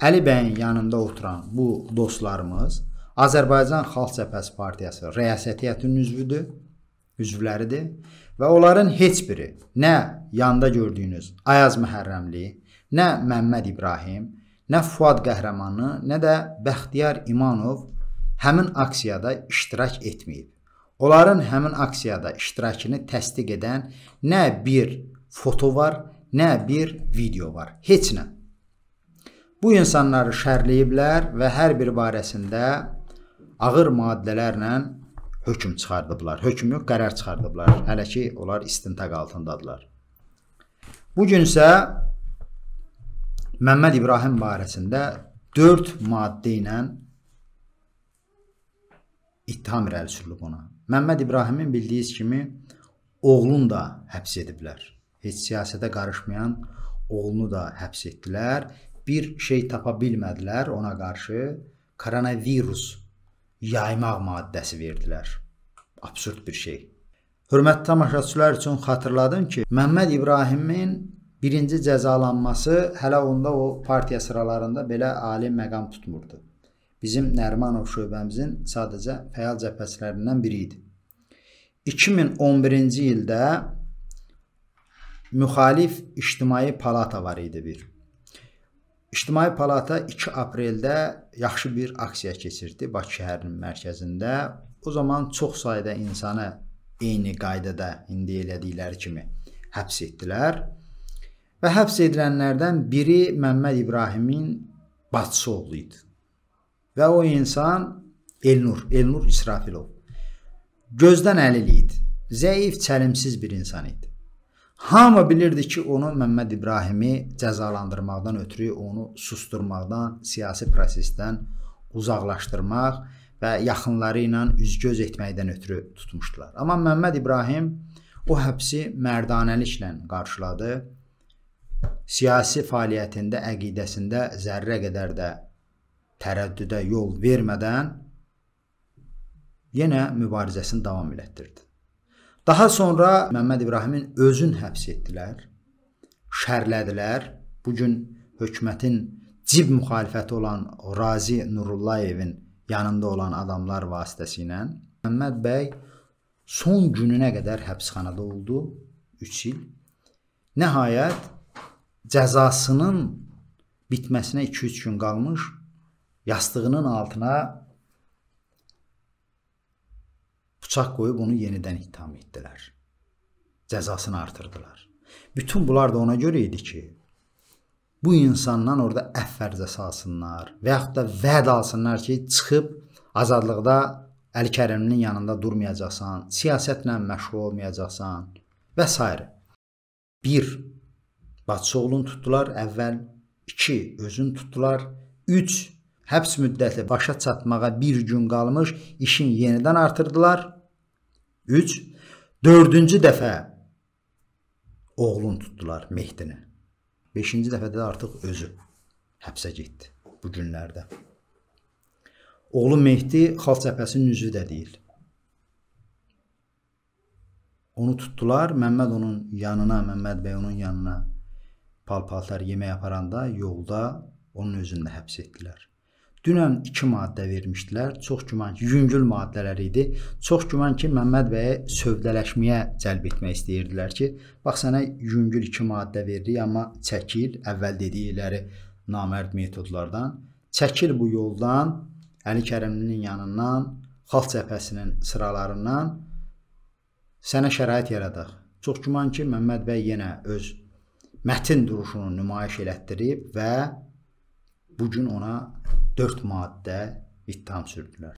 Əli bəyin yanında oturan bu dostlarımız Azərbaycan Xalq Cəbhəsi Partiyası rəyasətiyyətinin üzvüdür, üzvləridir və onların heç biri nə yanda gördüyünüz Ayaz Məhərrəmli, nə Məmməd İbrahim, nə Fuad Qəhrəmanı, nə də Bəxtiyar İmanov həmin aksiyada iştirak etməyib. Onların həmin aksiyada iştirakını təsdiq edən nə bir foto var, nə bir video var. Heç nə. Bu insanları şərləyiblər və hər bir barəsində ağır maddələrlə hökm çıxardıblar. Hökm yox, qərar çıxardıblar. Hələ ki onlar istintaq altındadılar. Bu gün isə Məmməd İbrahim barəsində 4 maddə ilə ittiham irəli sürülüb ona. Məmməd İbrahimin bildiyiniz kimi oğlunu da həbs ediblər. Heç siyasətə qarışmayan oğlunu da həbs etdilər bir şey tapa bilmədilər ona qarşı koronavirus yaymaq maddəsi verdilər. Absurd bir şey. Hörmətli tamaşaçılar üçün xatırladım ki, Məmməd İbrahimin birinci cəzalanması hələ onda o partiya sıralarında belə ali məqam tutmurdu. Bizim Nərmanov şöbəmizin sadəcə fəal cəbhəçilərindən biri idi. 2011-ci ildə müxalif ictimai palata var idi bir. İctimai Palata 2 apreldə yaxşı bir aksiya keçirdi Bakı şəhərinin mərkəzində. O zaman çox sayda insanı eyni qaydada indi elədikləri kimi həbs etdilər. Və həbs edilənlərdən biri Məmməd İbrahimin bacısı oğlu idi. Və o insan Elnur, Elnur İsrafilov. Gözdən əlil idi. Zəif, çəlimsiz bir insan idi. Hamı bilirdi ki, onu Məmməd İbrahimi cəzalandırmaqdan ötürü onu susturmaqdan, siyasi prosesdən uzaqlaşdırmaq və yaxınları ilə üzgöz etməkdən ötürü tutmuşdular. Amma Məmməd İbrahim o həbsi mərdanəliklə qarşıladı. Siyasi fəaliyyətində, əqidəsində zərrə qədər də tərəddüdə yol vermədən yenə mübarizəsini davam elətdirdi. Daha sonra Məmməd İbrahimin özün həbs etdilər, şərlədilər. Bu gün hökumətin cib müxalifəti olan Razi Nurullayevin yanında olan adamlar vasitəsilə Məmməd bəy son gününə qədər həbsxanada oldu 3 il. Nəhayət cəzasının bitməsinə 2-3 gün qalmış yastığının altına bıçaq qoyub onu yenidən ittiham etdilər. Cəzasını artırdılar. Bütün bunlar da ona görə idi ki, bu insandan orada əffərz əsasınlar və yaxud da vəd alsınlar ki, çıxıb azadlıqda Əl-Kəriminin yanında durmayacaqsan, siyasətlə məşğul olmayacaqsan və s. 1. Batçıoğlunu tutdular əvvəl, 2. Özünü tutdular, 3. Həbs müddəti başa çatmağa 1 gün qalmış işin yenidən artırdılar. 3. Dördüncü dəfə oğlun tutdular Mehdini. Beşinci dəfədə də artıq özü həbsə getdi bu günlərdə. Oğlu Mehdi xalq cəbhəsinin üzvü də deyil. Onu tutdular, Məmməd onun yanına, Məmməd bəy onun yanına pal-paltar yemək aparanda yolda onun özünü də həbs etdilər. Dünən iki maddə vermişdilər. Çox güman ki, yüngül maddələr idi. Çox güman ki, Məmməd bəyə sövdələşməyə cəlb etmək istəyirdilər ki, bax sənə yüngül iki maddə veririk, amma çəkil əvvəl dedikləri namərd metodlardan. Çəkil bu yoldan, Əli Kərimlinin yanından, xalq cəbhəsinin sıralarından sənə şərait yaradaq. Çox güman ki, Məmməd bəy yenə öz mətin duruşunu nümayiş elətdirib və bu gün ona 4 maddə ittiham sürdülər.